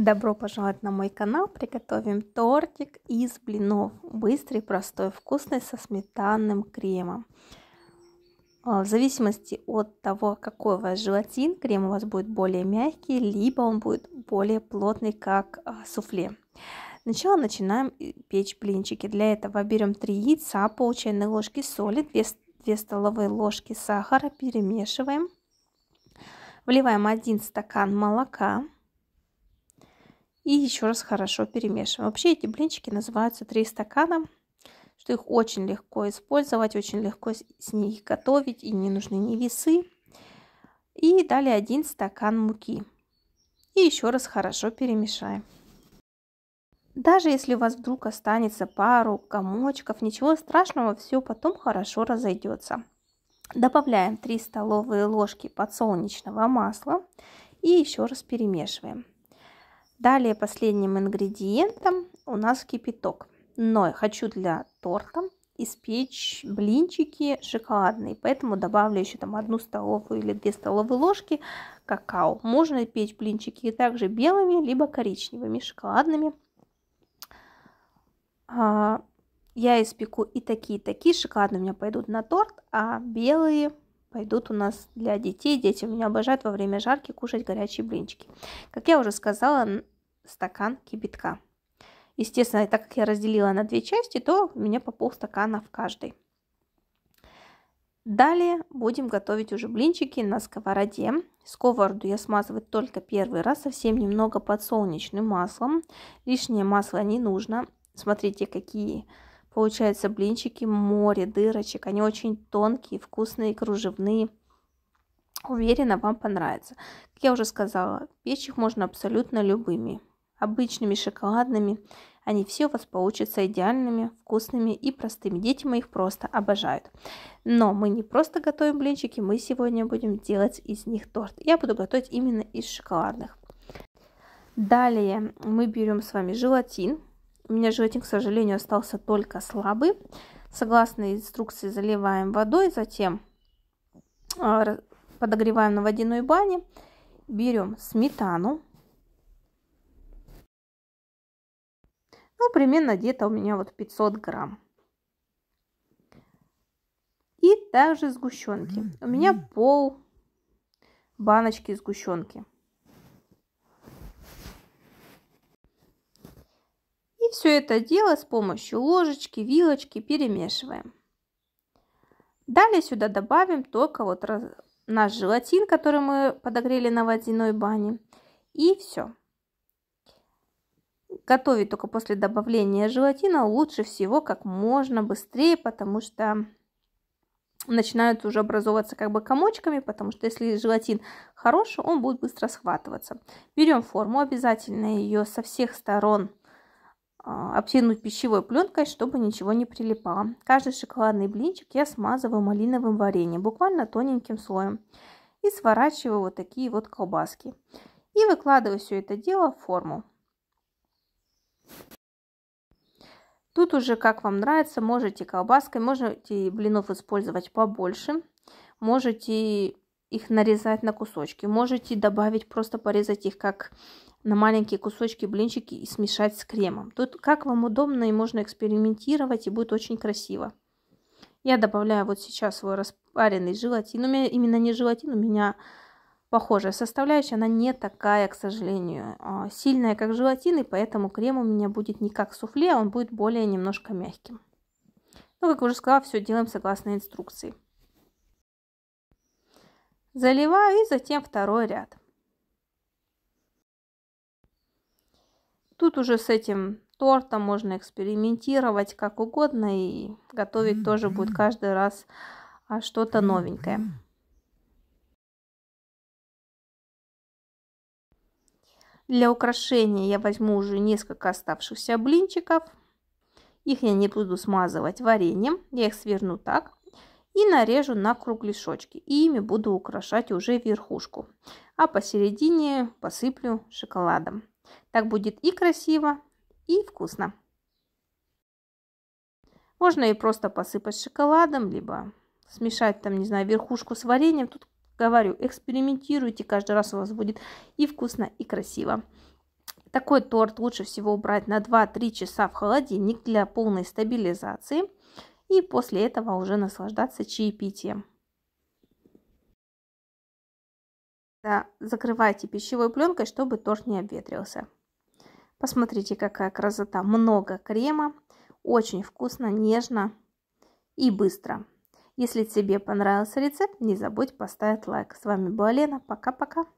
Добро пожаловать на мой канал! Приготовим тортик из блинов. Быстрый, простой, вкусный, со сметанным кремом. А, в зависимости от того, какой у вас желатин, крем у вас будет более мягкий, либо он будет более плотный, как а, суфле. Сначала начинаем э, печь блинчики. Для этого берем 3 яйца, пол чайной ложки соли, 2, столовые ложки сахара, перемешиваем. Вливаем 1 стакан молока. И еще раз хорошо перемешиваем. Вообще эти блинчики называются 3 стакана, что их очень легко использовать, очень легко с них готовить, и не нужны ни весы. И далее 1 стакан муки. И еще раз хорошо перемешаем. Даже если у вас вдруг останется пару комочков, ничего страшного, все потом хорошо разойдется. Добавляем 3 столовые ложки подсолнечного масла и еще раз перемешиваем. Далее последним ингредиентом у нас кипяток. Но хочу для торта испечь блинчики шоколадные, поэтому добавлю еще там одну столовую или две столовые ложки какао. Можно печь блинчики также белыми, либо коричневыми, шоколадными. А, я испеку и такие, и такие шоколадные у меня пойдут на торт, а белые пойдут у нас для детей. Дети у меня обожают во время жарки кушать горячие блинчики. Как я уже сказала, стакан кипятка. Естественно, так как я разделила на две части, то у меня по полстакана в каждой. Далее будем готовить уже блинчики на сковороде. Сковороду я смазываю только первый раз, совсем немного подсолнечным маслом. Лишнее масло не нужно. Смотрите, какие Получаются блинчики море дырочек. Они очень тонкие, вкусные, кружевные. Уверена, вам понравится. Как я уже сказала, печь их можно абсолютно любыми. Обычными, шоколадными. Они все у вас получатся идеальными, вкусными и простыми. Дети моих просто обожают. Но мы не просто готовим блинчики, мы сегодня будем делать из них торт. Я буду готовить именно из шоколадных. Далее мы берем с вами желатин. У меня желатин, к сожалению, остался только слабый. Согласно инструкции заливаем водой, затем а, подогреваем на водяной бане. Берем сметану. Ну, примерно где-то у меня вот 500 грамм. И также сгущенки. У меня пол баночки сгущенки. И все это дело с помощью ложечки, вилочки перемешиваем. Далее сюда добавим только вот наш желатин, который мы подогрели на водяной бане. И все. Готовить только после добавления желатина лучше всего как можно быстрее, потому что начинают уже образовываться как бы комочками, потому что если желатин хороший, он будет быстро схватываться. Берем форму, обязательно ее со всех сторон а, обтянуть пищевой пленкой, чтобы ничего не прилипало. Каждый шоколадный блинчик я смазываю малиновым вареньем, буквально тоненьким слоем. И сворачиваю вот такие вот колбаски. И выкладываю все это дело в форму. Тут уже как вам нравится, можете колбаской, можете блинов использовать побольше, можете их нарезать на кусочки, можете добавить, просто порезать их как на маленькие кусочки блинчики и смешать с кремом. Тут как вам удобно и можно экспериментировать, и будет очень красиво. Я добавляю вот сейчас свой распаренный желатин. У меня именно не желатин, у меня похожая составляющая, она не такая, к сожалению, а, сильная, как желатин, и поэтому крем у меня будет не как суфле, а он будет более немножко мягким. Ну, как уже сказала, все делаем согласно инструкции. Заливаю и затем второй ряд. Тут уже с этим тортом можно экспериментировать как угодно и готовить тоже будет каждый раз а, что-то новенькое. Для украшения я возьму уже несколько оставшихся блинчиков. Их я не буду смазывать вареньем, я их сверну так и нарежу на кругляшочки. И ими буду украшать уже верхушку, а посередине посыплю шоколадом. Так будет и красиво, и вкусно. Можно и просто посыпать шоколадом, либо смешать там, не знаю, верхушку с вареньем. Тут, говорю, экспериментируйте, каждый раз у вас будет и вкусно, и красиво. Такой торт лучше всего убрать на 2-3 часа в холодильник для полной стабилизации. И после этого уже наслаждаться чаепитием. Закрывайте пищевой пленкой, чтобы торт не обветрился. Посмотрите, какая красота. Много крема, очень вкусно, нежно и быстро. Если тебе понравился рецепт, не забудь поставить лайк. С вами была Лена. Пока-пока.